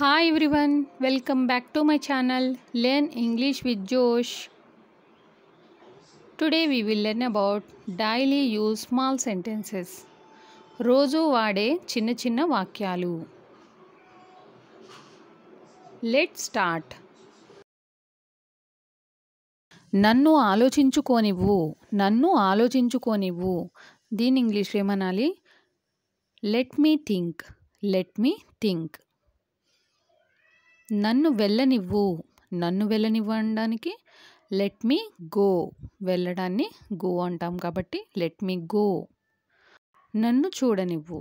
hi everyone welcome back to my channel learn English with Josh today we will learn about daily use small sentences రోజు వాడే చిన్న చిన్న వాక్యాలు let start నన్ను ఆలోచించుకోనివ్వు నన్ను ఆలోచించుకోనివ్వు దీని ఇంగ్లీష్ ఏమనాలి let me think let me think నన్ను వెళ్ళనివ్వు నన్ను వెళ్ళనివ్వు అనడానికి లెట్ మీ గో వెళ్ళడాన్ని గో అంటాం కాబట్టి లెట్ మీ గో నన్ను చూడనివ్వు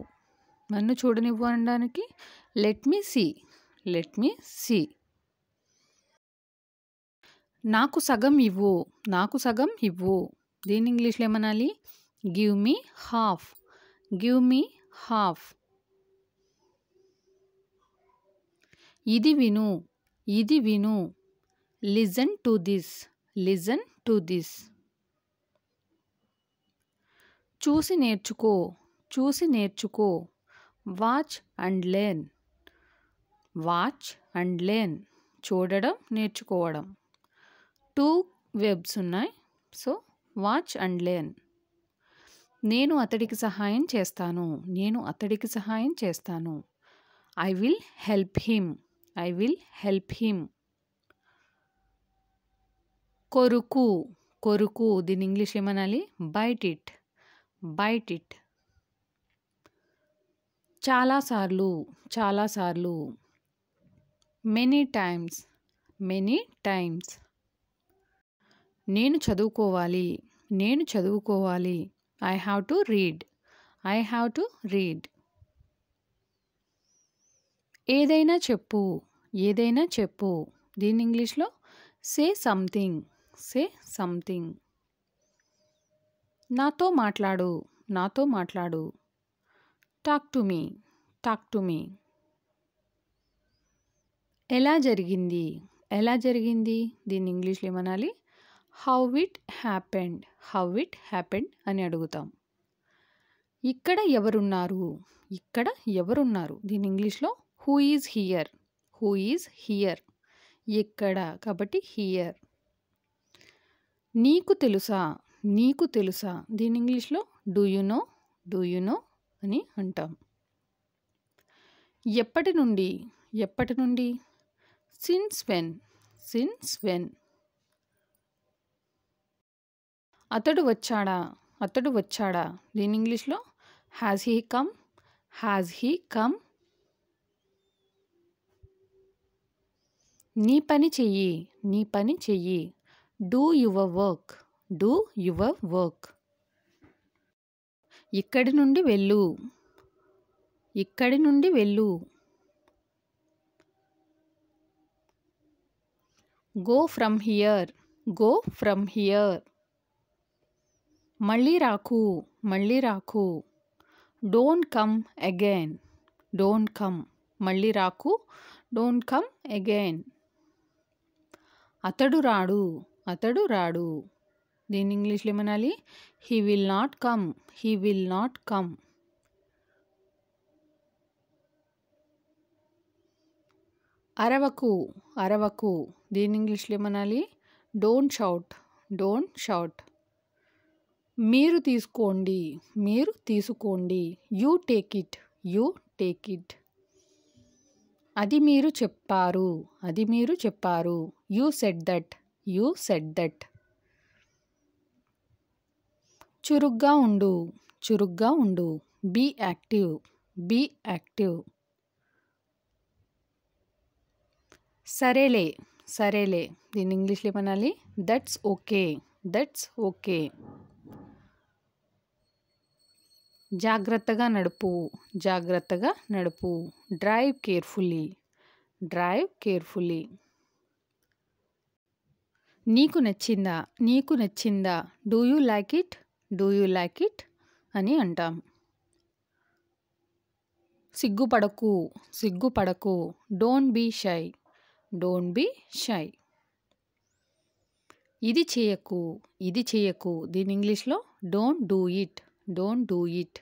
నన్ను చూడనివ్వు అనడానికి let me see let me see నాకు సగం ఇవ్వు నాకు సగం ఇవ్వు దీని ఇంగ్లీష్లో ఏమనాలి give me half give me half ఇది విను ఇది విను listen to this listen to this చూసి నేర్చుకో చూసి నేర్చుకో watch and learn watch and learn చూడడం నేర్చుకోవడం టూ వెబ్స్ ఉన్నాయి సో వాచ్ అండ్ లెర్న్ నేను అతడికి సహాయం చేస్తాను నేను అతడికి సహాయం చేస్తాను I will help him I will help him కొరుకు కొరుకు దీని ఇంగ్లీష్ ఏమనాలి బైట్ ఇట్ బైట్ ఇట్ చాలాసార్లు చాలాసార్లు మెనీ టైమ్స్ మెనీ టైమ్స్ నేను చదువుకోవాలి నేను చదువుకోవాలి I have to read I have to read ఏదైనా చెప్పు ఏదైనా చెప్పు దీని ఇంగ్లీష్లో సే సంథింగ్ సే సంథింగ్ నాతో మాట్లాడు నాతో మాట్లాడు talk to me talk to me ఎలా జరిగింది ఎలా జరిగింది దీన్ని ఇంగ్లీష్లో ఏమనాలి how it happened how it happened అని అడుగుతాం ఇక్కడ ఎవరున్నారు ఇక్కడ ఎవరున్నారు దీని ఇంగ్లీష్లో who is here who is here ఇక్కడ కాబట్టి హియర్ నీకు తెలుసా నీకు తెలుసా దీని ఇంగ్లీష్లో do you know do you know అని అంటాం ఎప్పటి నుండి ఎప్పటి నుండి సిన్స్ వెన్ సిన్స్ వెన్ అతడు వచ్చాడా అతడు వచ్చాడా దీని ఇంగ్లీష్లో has he come has he come నీ పని చెయ్యి నీ పని చెయ్యి do your work do your work ఇక్కడి నుండి వెళ్ళు ఇక్కడి నుండి వెళ్ళు go from here go from here మళ్ళీ రాకు మళ్ళీ రాకు don't come again don't come మళ్ళీ రాకు డోంట్ కమ్ అగైన్ అతడు రాడు అతడు రాడు దీన్ని ఇంగ్లీష్లో ఏమనాలి he will not come he will not come అరవకు అరవకు దీని ఇంగ్లీష్లో ఏమనాలి డోంట్ షౌట్ డోంట్ షౌట్ మీరు తీసుకోండి మీరు తీసుకోండి you take it you take it అది మీరు చెప్పారు అది మీరు చెప్పారు you said that you said that చురుగ్గా ఉండు చురుగ్గా ఉండు బీ యాక్టివ్ బీ యాక్టివ్ సరేలే సరేలే దీన్ని ఇంగ్లీష్లో ఏమనాలి దట్స్ ఓకే దట్స్ ఓకే జాగ్రత్తగా నడుపు జాగ్రత్తగా నడుపు డ్రైవ్ కేర్ఫుల్లీ డ్రైవ్ కేర్ఫుల్లీ నీకు నచ్చిందా నీకు నచ్చిందా do you like it do you like it అని అంటాం సిగ్గుపడకు సిగ్గుపడకు don't be shy don't be shy ఇది చేయకు ఇది చేయకు దీని ఇంగ్లీష్లో don't do it don't do it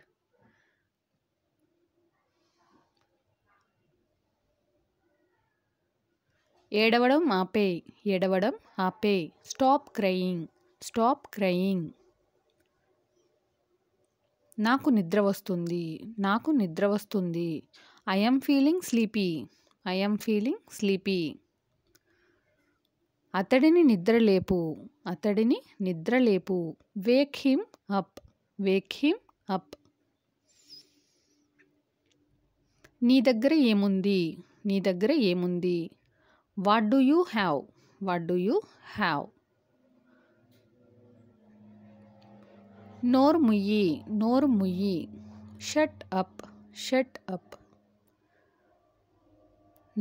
ఏడవడం ఆపే ఏడవడం ఆపే స్టాప్ క్రయింగ్ స్టాప్ క్రయింగ్ నాకు నిద్ర వస్తుంది నాకు నిద్ర వస్తుంది I'm feeling sleepy I'm feeling sleepy అతడిని నిద్రలేపు అతడిని నిద్రలేపు wake him up wake him up నీ దగ్గర ఏముంది నీ దగ్గర ఏముంది what do you have what do you have నోరు ముయ్యి నోరు ముయ్యి షట్ అప్ షట్ అప్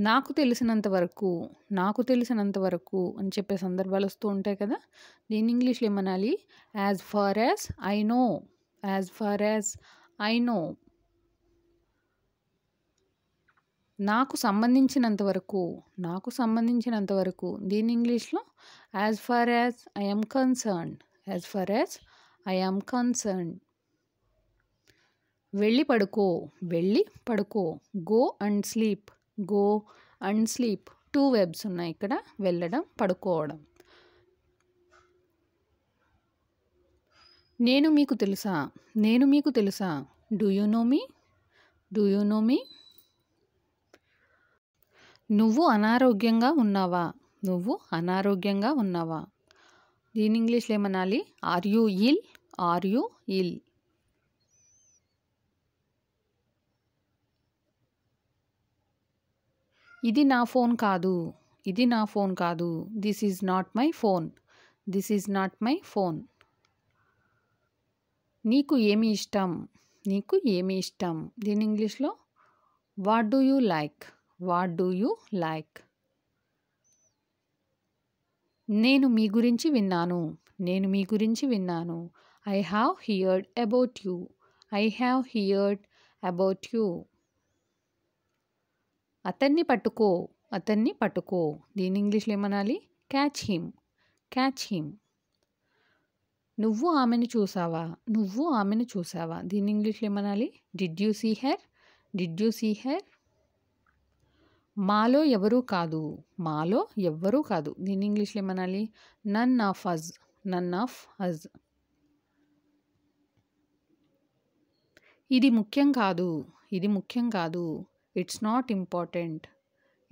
నాకు తెలిసినంత వరకు నాకు తెలిసినంత వరకు అని చెప్పే సందర్భాలు వస్తూ ఉంటాయి కదా దీని ఇంగ్లీష్లో ఏమనాలి as far as I know as far as I know నాకు సంబంధించినంత వరకు నాకు సంబంధించినంత వరకు దీని ఇంగ్లీష్లో as far as I'm concerned as far as I'm concerned వెళ్ళి పడుకో వెళ్ళి పడుకో go and sleep go and sleep two verbs ఉన్నాయి ఇక్కడ వెళ్ళడం పడుకోవడం నేను మీకు తెలుసా నేను మీకు తెలుసా do you know me do you know me నువ్వు అనారోగ్యంగా ఉన్నావా నువ్వు అనారోగ్యంగా ఉన్నావా దీని ఇంగ్లీష్లో ఏమనాలి are you ill are you ill ఇది నా ఫోన్ కాదు ఇది నా ఫోన్ కాదు this is not my phone this is not my phone నీకు ఏమి ఇష్టం నీకు ఏమి ఇష్టం దీని ఇంగ్లీష్లో what do you like what do you like నేను మీ గురించి విన్నాను నేను మీ గురించి విన్నాను I have heard about you I have heard about you అతన్ని పట్టుకో అతన్ని పట్టుకో దీని ఇంగ్లీష్లో ఏమనాలి క్యాచ్ హిమ్ క్యాచ్ హిమ్ నువ్వు ఆమెను చూసావా నువ్వు ఆమెను చూసావా దీని ఇంగ్లీష్లో ఏమనాలి did you see her did you see her మాలో ఎవరూ కాదు మాలో ఎవ్వరూ కాదు దీని ఇంగ్లీష్లో ఏమనాలి none of us none of us ఇది ముఖ్యం కాదు ఇది ముఖ్యం కాదు it's not important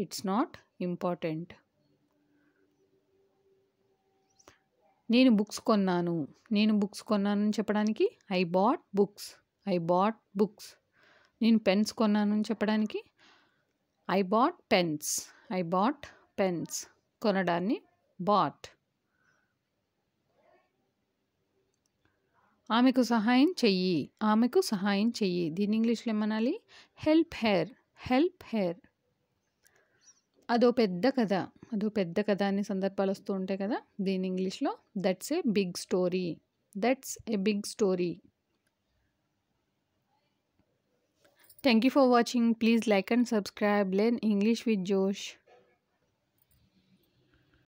it's not important నేను బుక్స్ కొన్నాను నేను బుక్స్ కొన్నాను చెప్పడానికి I bought books I bought books నేను పెన్స్ కొన్నాను చెప్పడానికి I bought pens I bought pens కొనడాన్ని బాట్ ఆమెకు సహాయం చెయ్యి ఆమెకు సహాయం చెయ్యి దీని ఇంగ్లీష్లో ఏమనాలి హెల్ప్ హెయిర్ హెల్ప్ హెయిర్ అదో పెద్ద కథ అదో పెద్ద కథ అనే సందర్భాలు వస్తూ ఉంటాయి కదా దీని ఇంగ్లీష్లో that's a big story that's a big story thank you for watching please like and subscribe learn English with జోష్